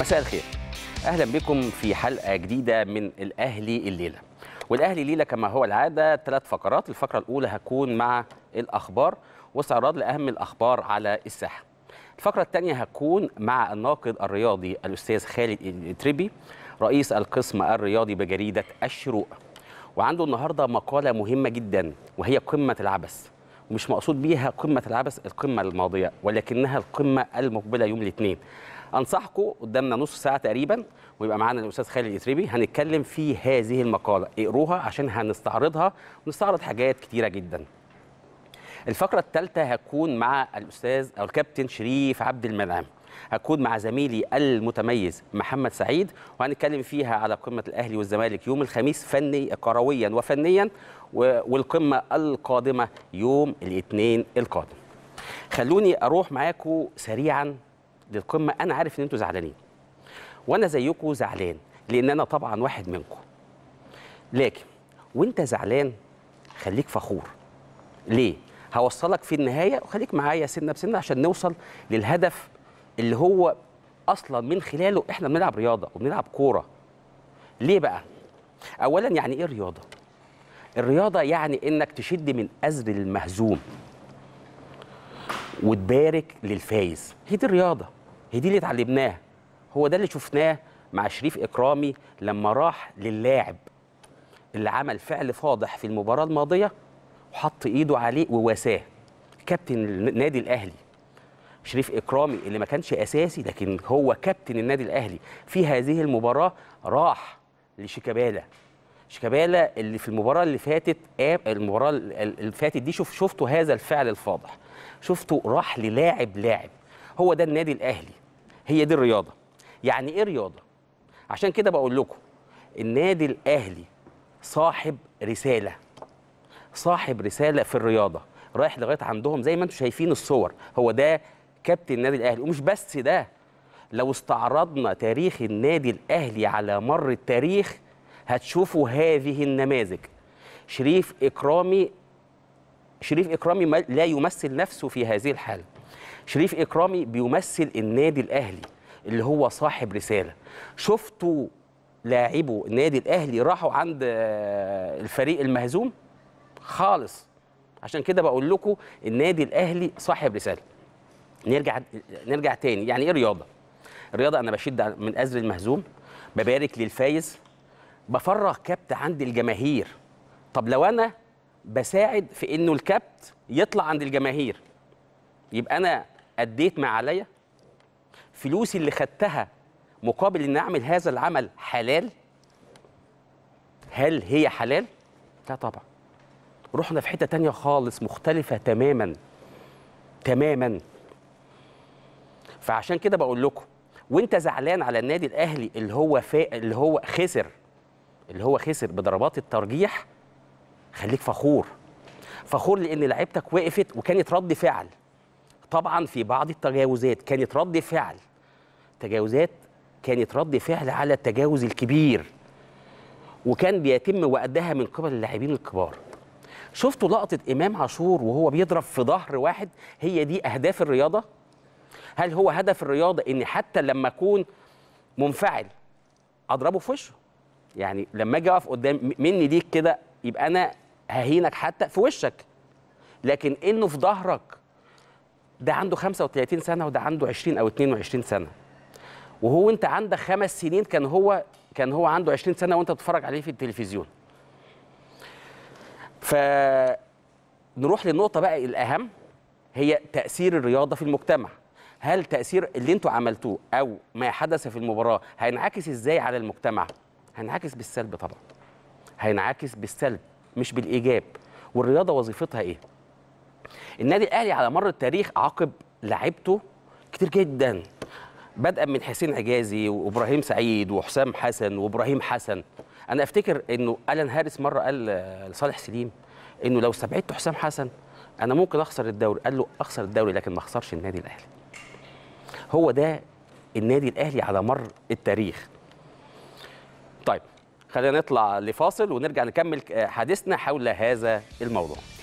مساء الخير اهلا بكم في حلقه جديده من الاهلي الليله والاهلي الليله كما هو العاده ثلاث فقرات الفقره الاولى هكون مع الاخبار واستعراض لاهم الاخبار على الساحه الفقره الثانيه هتكون مع الناقد الرياضي الاستاذ خالد التريبي رئيس القسم الرياضي بجريده الشروق وعنده النهارده مقاله مهمه جدا وهي قمه العبث ومش مقصود بيها قمه العبث القمه الماضيه ولكنها القمه المقبله يوم الاثنين انصحكم قدامنا نص ساعه تقريبا ويبقى معانا الاستاذ خالد الاتريبي هنتكلم في هذه المقاله اقروها عشان هنستعرضها ونستعرض حاجات كتيره جدا الفقره الثالثه هتكون مع الاستاذ او الكابتن شريف عبد المنعم هكون مع زميلي المتميز محمد سعيد وهنتكلم فيها على قمه الاهلي والزمالك يوم الخميس فني كرويا وفنيا والقمه القادمه يوم الاثنين القادم خلوني اروح معاكم سريعا للقمه انا عارف ان انتوا زعلانين وانا زيكم زعلان لان انا طبعا واحد منكم لكن وانت زعلان خليك فخور ليه هوصلك في النهايه وخليك معايا سنه بسنه عشان نوصل للهدف اللي هو اصلا من خلاله احنا بنلعب رياضه وبنلعب كوره ليه بقى اولا يعني ايه رياضه الرياضه يعني انك تشد من ازر المهزوم وتبارك للفايز هي دي الرياضه هي دي اللي اتعلمناها هو ده اللي شفناه مع شريف اكرامي لما راح للاعب اللي عمل فعل فاضح في المباراه الماضيه وحط ايده عليه وواساه كابتن النادي الاهلي شريف اكرامي اللي ما كانش اساسي لكن هو كابتن النادي الاهلي في هذه المباراه راح لشيكابالا شيكابالا اللي في المباراه اللي فاتت المباراه اللي فاتت دي شوف شفتوا هذا الفعل الفاضح شفته راح للاعب لاعب هو ده النادي الاهلي هي دي الرياضه يعني ايه رياضه عشان كده بقول لكم النادي الاهلي صاحب رساله صاحب رساله في الرياضه رايح لغايه عندهم زي ما انتم شايفين الصور هو ده كابتن النادي الاهلي ومش بس ده لو استعرضنا تاريخ النادي الاهلي على مر التاريخ هتشوفوا هذه النماذج شريف اكرامي شريف اكرامي لا يمثل نفسه في هذه الحاله شريف اكرامي بيمثل النادي الاهلي اللي هو صاحب رساله شفتوا لاعبه النادي الاهلي راحوا عند الفريق المهزوم خالص عشان كده بقول لكم النادي الاهلي صاحب رساله نرجع نرجع تاني يعني ايه رياضه الرياضه انا بشد من ازر المهزوم ببارك للفايز بفرغ كبت عند الجماهير طب لو انا بساعد في انه الكبت يطلع عند الجماهير يبقى انا أديت ما عليا فلوسي اللي خدتها مقابل أن أعمل هذا العمل حلال هل هي حلال؟ لا طبعا رحنا في حتة تانية خالص مختلفة تماما تماما فعشان كده بقول لكم وانت زعلان على النادي الاهلي اللي هو فا... اللي هو خسر اللي هو خسر بضربات الترجيح خليك فخور فخور لان لعيبتك وقفت وكانت رد فعل طبعا في بعض التجاوزات كانت رد فعل تجاوزات كانت رد فعل على التجاوز الكبير وكان بيتم وقدها من قبل اللاعبين الكبار شفتوا لقطه امام عاشور وهو بيضرب في ظهر واحد هي دي اهداف الرياضه هل هو هدف الرياضه ان حتى لما اكون منفعل اضربه في وشه يعني لما اجي اقف قدام مني ليك كده يبقى انا ههينك حتى في وشك لكن انه في ظهرك ده عنده 35 سنه وده عنده 20 او 22 سنه وهو انت عندك خمس سنين كان هو كان هو عنده 20 سنه وانت بتتفرج عليه في التلفزيون فنروح للنقطه بقى الاهم هي تاثير الرياضه في المجتمع هل تاثير اللي انتوا عملتوه او ما حدث في المباراه هينعكس ازاي على المجتمع هينعكس بالسلب طبعا هينعكس بالسلب مش بالايجاب والرياضه وظيفتها ايه النادي الاهلي على مر التاريخ عاقب لعبته كتير جدا بدءا من حسين عجازي وابراهيم سعيد وحسام حسن وابراهيم حسن انا افتكر انه الان هارس مره قال لصالح سليم انه لو استبعدت حسام حسن انا ممكن اخسر الدوري قال له اخسر الدوري لكن ما اخسرش النادي الاهلي هو ده النادي الاهلي على مر التاريخ طيب خلينا نطلع لفاصل ونرجع نكمل حديثنا حول هذا الموضوع